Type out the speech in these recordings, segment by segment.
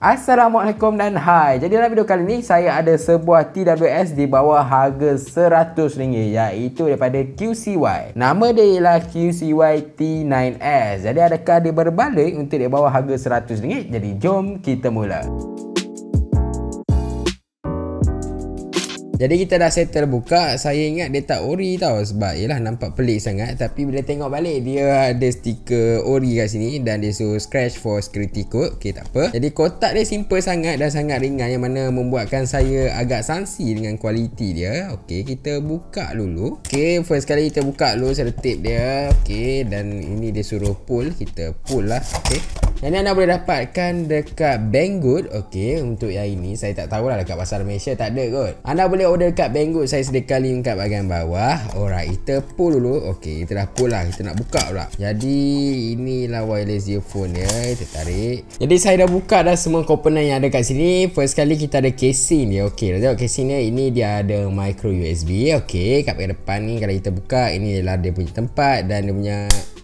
Assalamualaikum dan hai. Jadi dalam video kali ni saya ada sebuah TWS di bawah harga RM100 iaitu daripada QCY. Nama dia ialah QCY T9S. Jadi adakah dia berbalik untuk di bawah harga RM100? Jadi jom kita mula. Jadi kita dah settle buka Saya ingat dia tak ori tau Sebab yelah nampak pelik sangat Tapi bila tengok balik Dia ada stiker ori kat sini Dan dia suruh scratch for security code Okay takpe. Jadi kotak dia simple sangat Dan sangat ringan Yang mana membuatkan saya agak sansi Dengan kualiti dia Okay kita buka dulu Okay first kali kita buka dulu Saya dia Okay dan ini dia suruh pull Kita pull lah Okay yang ni anda boleh dapatkan dekat Banggood. okay. untuk yang ini saya tak tahulah dekat pasar Malaysia tak ada kot. Anda boleh order dekat Banggood. Saya sediakan link kat bahagian bawah. Alright, kita pull dulu. okay. kita dah pull lah. Kita nak buka pula. Jadi, inilah wireless earphone dia. Kita tarik. Jadi, saya dah buka dah semua komponen yang ada kat sini. First kali kita ada casing dia. Okey, tengok casing dia. Ini dia ada micro USB. okay. kat depan ni kalau kita buka, ini ialah dia punya tempat dan dia punya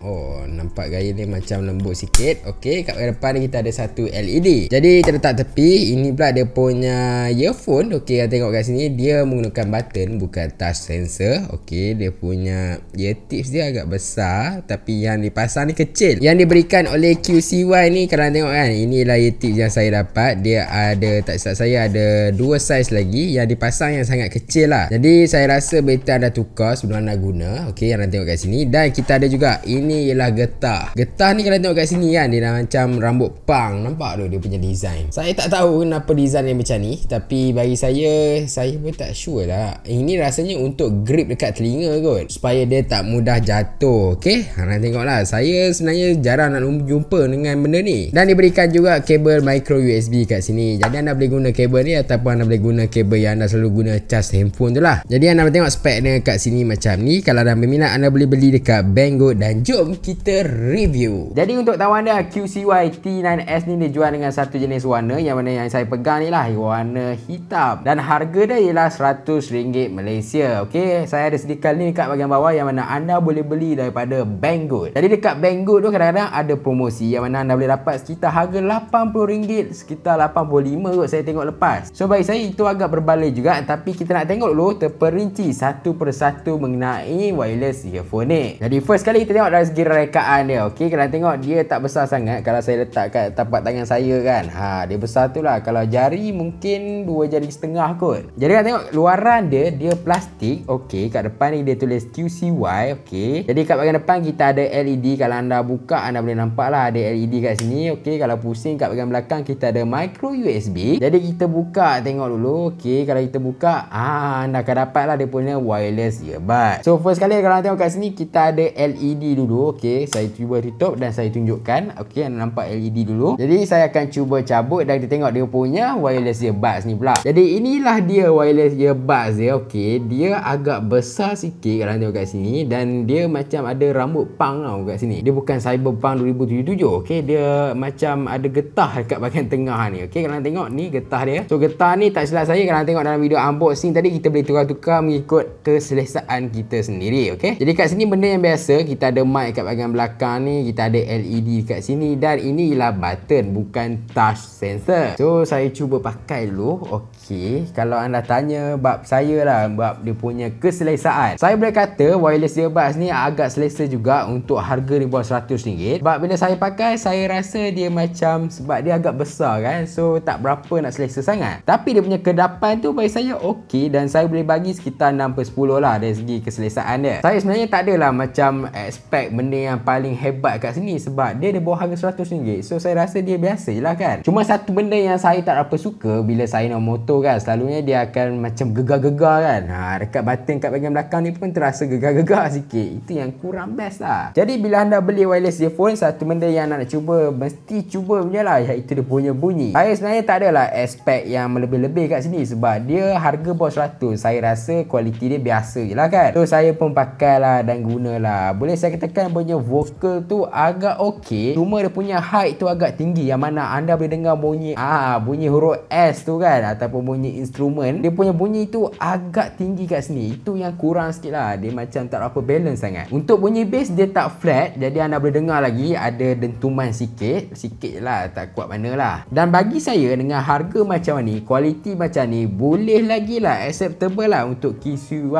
Oh, nampak gaya dia macam lembut sikit. Okey, kat depan kita ada satu LED. Jadi, kita letak tepi. Ini pula dia punya earphone. Okey, kita tengok kat sini. Dia menggunakan button, bukan touch sensor. Okey, dia punya ear tips dia agak besar. Tapi yang dipasang ni kecil. Yang diberikan oleh QCY ni, kalau tengok kan. Inilah ear tips yang saya dapat. Dia ada, tak silap saya, ada dua size lagi. Yang dipasang yang sangat kecil lah. Jadi, saya rasa beta dah tukar sebelum anda guna. Okey, anda tengok kat sini. Dan kita ada juga. Ini ni ialah getah. Getah ni kalau tengok kat sini kan dia dah macam rambut pang. Nampak tu dia punya design. Saya tak tahu kenapa design dia macam ni tapi bagi saya saya pun tak sure lah. Ini rasanya untuk grip dekat telinga kot supaya dia tak mudah jatuh. okay? hang nak tengoklah. Saya sebenarnya jarang nak jumpa dengan benda ni. Dan diberikan juga kabel micro USB kat sini. Jadi anda boleh guna kabel ni ataupun anda boleh guna kabel yang anda selalu guna charge handphone tu lah. Jadi anda boleh tengok spek dia kat sini macam ni. Kalau anda berminat anda boleh beli dekat Banggood dan Jo jom kita review. Jadi untuk tawaran dia QCY T9S ni dia jual dengan satu jenis warna yang mana yang saya pegang ni lah warna hitam dan harga dia ialah RM100 Malaysia. Okey, saya ada sedikan link kat bahagian bawah yang mana anda boleh beli daripada Banggood. Jadi dekat Banggood tu kadang-kadang ada promosi yang mana anda boleh dapat sekitar harga RM80 sekitar RM85 kot saya tengok lepas. So bagi saya itu agak berbalik juga tapi kita nak tengok dulu terperinci satu persatu mengenai wireless earphone ni. Jadi first kali kita tengok dari segi rekaan dia Okey kalau tengok dia tak besar sangat Kalau saya letak kat tapak tangan saya kan ha, Dia besar tu lah Kalau jari mungkin dua jari setengah kot Jadi kalau tengok luaran dia Dia plastik Okey kat depan ni dia tulis QCY Okey Jadi kat bagian depan kita ada LED Kalau anda buka anda boleh nampak lah Ada LED kat sini Okey kalau pusing kat bagian belakang Kita ada micro USB Jadi kita buka tengok dulu Okey kalau kita buka ah Anda akan dapat lah dia punya wireless earbud So first kali kalau anda tengok kat sini Kita ada LED dulu dulu okey saya cuba tutup dan saya tunjukkan okey anda nampak LED dulu jadi saya akan cuba cabut dan kita tengok dia punya wireless earbuds ni pula jadi inilah dia wireless earbuds dia okey dia agak besar sikit kalau tengok kat sini dan dia macam ada rambut pang tau kat sini dia bukan cyberpunk 2077 okey dia macam ada getah dekat bahagian tengah ni okey kalau tengok ni getah dia so getah ni tak silap saya kalau tengok dalam video unboxing tadi kita boleh tukar-tukar mengikut keselesaan kita sendiri okey jadi kat sini benda yang biasa kita ada mic smart kat bahagian belakang ni kita ada LED kat sini dan inilah button bukan touch sensor so saya cuba pakai dulu Okey, kalau anda tanya bab saya lah bab dia punya keselesaan saya boleh kata wireless earbuds ni agak selesa juga untuk harga di bawah RM100 sebab bila saya pakai saya rasa dia macam sebab dia agak besar kan so tak berapa nak selesa sangat tapi dia punya kedapan tu bagi saya okey dan saya boleh bagi sekitar 6 per 10 lah dari segi keselesaan dia saya sebenarnya tak adalah macam expect benda yang paling hebat kat sini sebab dia ada bawah harga RM100 so saya rasa dia biasa je lah kan cuma satu benda yang saya tak apa suka bila saya nak motor kan selalunya dia akan macam gegar-gegar kan ha, dekat button kat bagian belakang ni pun terasa gegar-gegar sikit itu yang kurang best lah jadi bila anda beli wireless earphone satu benda yang nak cuba mesti cuba punya lah iaitu dia punya bunyi saya sebenarnya tak adalah aspek yang lebih-lebih kat sini sebab dia harga bawah RM100 saya rasa kualiti dia biasa je lah kan so saya pun pakai lah dan guna lah. boleh saya katakan Hassan punya vokal tu agak okey cuma dia punya height tu agak tinggi yang mana anda boleh dengar bunyi ah bunyi huruf S tu kan ataupun bunyi instrumen dia punya bunyi tu agak tinggi kat sini itu yang kurang sikit lah dia macam tak apa balance sangat untuk bunyi bass dia tak flat jadi anda boleh dengar lagi ada dentuman sikit sikit lah tak kuat mana lah dan bagi saya dengan harga macam ni kualiti macam ni boleh lagi lah acceptable lah untuk t 9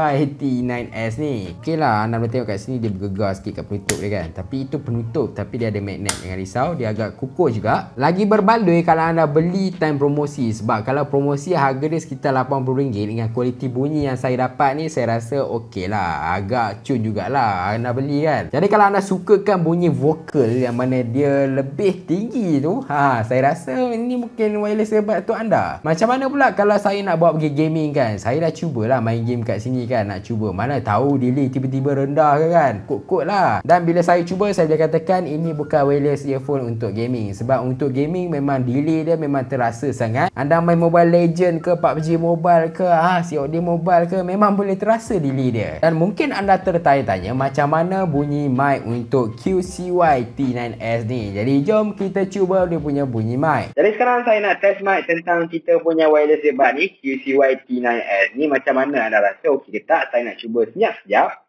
s ni ok lah anda boleh tengok kat sini dia bergegar sikit kat penutup dia kan tapi itu penutup tapi dia ada magnet jangan risau dia agak kukuh juga lagi berbaloi kalau anda beli time promosi sebab kalau promosi harga dia sekitar RM80 dengan kualiti bunyi yang saya dapat ni saya rasa okey lah agak cun jugalah anda beli kan jadi kalau anda sukakan bunyi vokal yang mana dia lebih tinggi tu ha saya rasa ini mungkin wireless earbud tu anda macam mana pula kalau saya nak buat pergi gaming kan saya dah cubalah main game kat sini kan nak cuba mana tahu delay tiba-tiba rendah ke kan kok-kok lah dan bila saya cuba saya dah katakan ini bukan wireless earphone untuk gaming sebab untuk gaming memang delay dia memang terasa sangat. Anda main Mobile Legend ke PUBG Mobile ke ha COD Mobile ke memang boleh terasa delay dia. Dan mungkin anda tertanya-tanya macam mana bunyi mic untuk QCY T9S ni. Jadi jom kita cuba dia punya bunyi mic. Jadi sekarang saya nak test mic tentang kita punya wireless earbud ni QCY T9S ni macam mana anda rasa okey ke tak? Saya nak cuba senyap sekejap.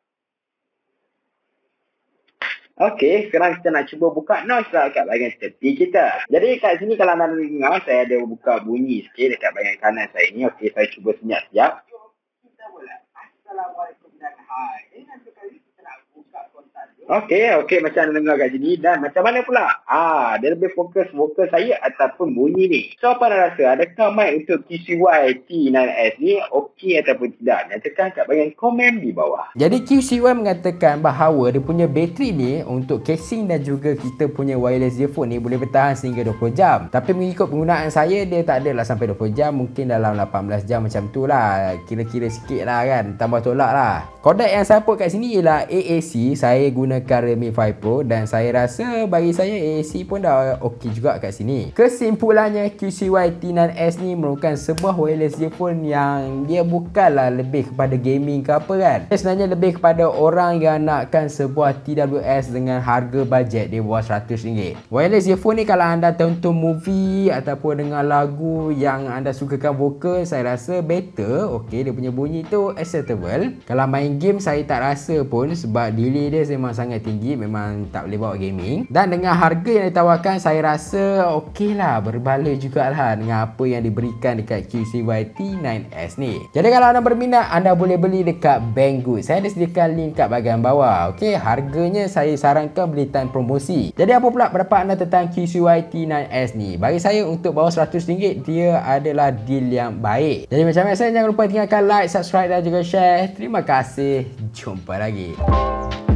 Okey, sekarang kita nak cuba buka noise lah kat bahagian tepi kita. Jadi kat sini kalau anda dengar, saya ada buka bunyi sikit dekat bahagian kanan saya ni. Okey, saya cuba senyap siap. Assalamualaikum dan hai. Ini nanti kali Okey, okey macam anda dengar kat sini dan macam mana pula? Ah, dia lebih fokus vokal saya ataupun bunyi ni. So apa anda rasa? Adakah mic untuk QCY T9S ni okey ataupun tidak? Nyatakan kat bahagian komen di bawah. Jadi QCY mengatakan bahawa dia punya bateri ni untuk casing dan juga kita punya wireless earphone ni boleh bertahan sehingga 20 jam. Tapi mengikut penggunaan saya dia tak adalah sampai 20 jam, mungkin dalam 18 jam macam tu lah. Kira-kira sikit lah kan, tambah tolak lah. Kodak yang saya put kat sini ialah AAC. Saya guna menggunakan Realme 5 Pro dan saya rasa bagi saya AAC pun dah okey juga kat sini. Kesimpulannya QCY T9S ni merupakan sebuah wireless earphone yang dia bukanlah lebih kepada gaming ke apa kan. Dia sebenarnya lebih kepada orang yang nakkan sebuah TWS dengan harga bajet di bawah RM100. Wireless earphone ni kalau anda tonton movie ataupun dengar lagu yang anda sukakan vokal saya rasa better okey dia punya bunyi tu acceptable. Kalau main game saya tak rasa pun sebab delay dia memang sangat sangat tinggi memang tak boleh bawa gaming dan dengan harga yang ditawarkan saya rasa okey lah berbaloi jugalah dengan apa yang diberikan dekat QCY T9S ni jadi kalau anda berminat anda boleh beli dekat Banggood saya ada sediakan link kat bahagian bawah okey harganya saya sarankan beli time promosi jadi apa pula pendapat anda tentang QCY T9S ni bagi saya untuk bawah RM100 dia adalah deal yang baik jadi macam biasa jangan lupa tinggalkan like subscribe dan juga share terima kasih jumpa lagi Thank you.